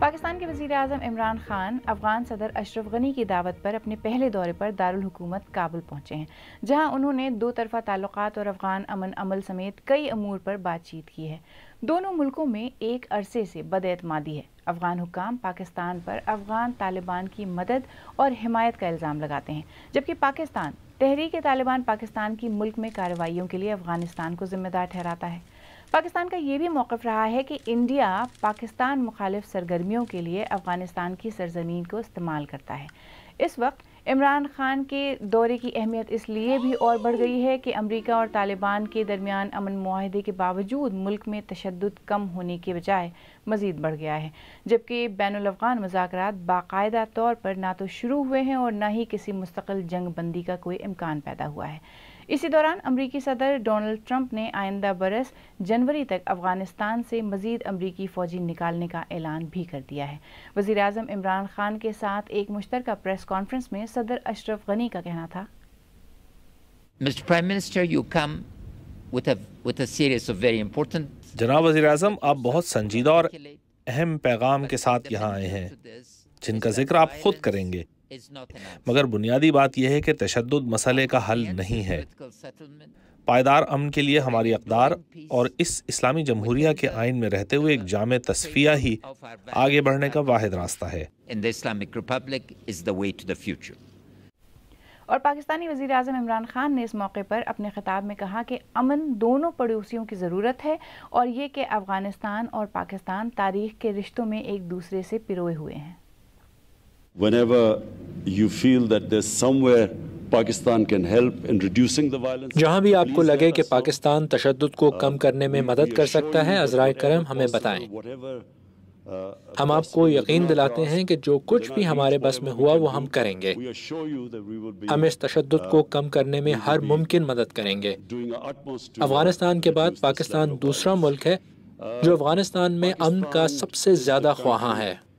پاکستان کے وزیر اعظم عمران خان افغان صدر اشرف غنی کی دعوت پر اپنے پہلے دورے پر دارالحکومت کابل پہنچے ہیں جہاں انہوں نے دو طرفہ تعلقات اور افغان امن عمل سمیت کئی امور پر بات چیت کی ہے دونوں ملکوں میں ایک عرصے سے بد اعتمادی ہے افغان حکام پاکستان پر افغان طالبان کی مدد اور حمایت کا الزام لگاتے ہیں جبکہ پاکستان تحریک طالبان پاکستان کی ملک میں کارروائیوں کے لیے افغانستان کو ذمہ دار ٹھہراتا ہے پاکستان کا یہ بھی موقف رہا ہے کہ انڈیا پاکستان مخالف سرگرمیوں کے لیے افغانستان کی سرزمین کو استعمال کرتا ہے اس وقت عمران خان کے دورے کی اہمیت اس لیے بھی اور بڑھ گئی ہے کہ امریکہ اور طالبان کے درمیان امن معاہدے کے باوجود ملک میں تشدد کم ہونے کے بجائے مزید بڑھ گیا ہے جبکہ بین الافغان مذاکرات باقاعدہ طور پر نہ تو شروع ہوئے ہیں اور نہ ہی کسی مستقل جنگ بندی کا کوئی امکان پیدا ہوا ہے اسی دوران امریکی صدر ڈونلڈ ٹرمپ نے آئندہ برس جنوری تک افغانستان سے مزید امریکی فوجی نکالنے کا اعلان بھی کر دیا ہے وزیر اعظم عمران خان کے ساتھ ایک مشترکہ پریس کانفرنس میں صدر اشرف غنی کا کہنا تھا جناب آپ بہت اور اہم پیغام کے ساتھ یہاں آئے ہیں جن کا ذکر آپ خود کریں گے مگر بنیادی بات یہ ہے کہ تشدد مسئلے کا حل نہیں ہے پائیدار اور اس اسلامی جمہوریہ کے آئین میں رہتے ہوئے ایک جامع تصفیہ ہی آگے بڑھنے کا واحد راستہ ہے اور پاکستانی وزیر اعظم عمران خان نے اس موقع پر اپنے خطاب میں کہا کہ امن دونوں پڑوسیوں کی ضرورت ہے اور یہ کہ افغانستان اور پاکستان تاریخ کے رشتوں میں ایک دوسرے سے ہوئے ہیں جہاں بھی آپ کو کو لگے کہ پاکستان تشدد uh, کم کرنے میں مدد کر سکتا ہے کرم ہمیں بتائیں uh, ہم آپ کو یقین دلاتے ہیں کہ جو کچھ بھی ہمارے بس میں ہوا وہ ہم کریں گے ہم اس تشدد کو uh, کم کرنے میں ہر ممکن مدد کریں گے افغانستان کے بعد پاکستان دوسرا ملک ہے جو افغانستان میں امن کا سب سے زیادہ خواہاں ہے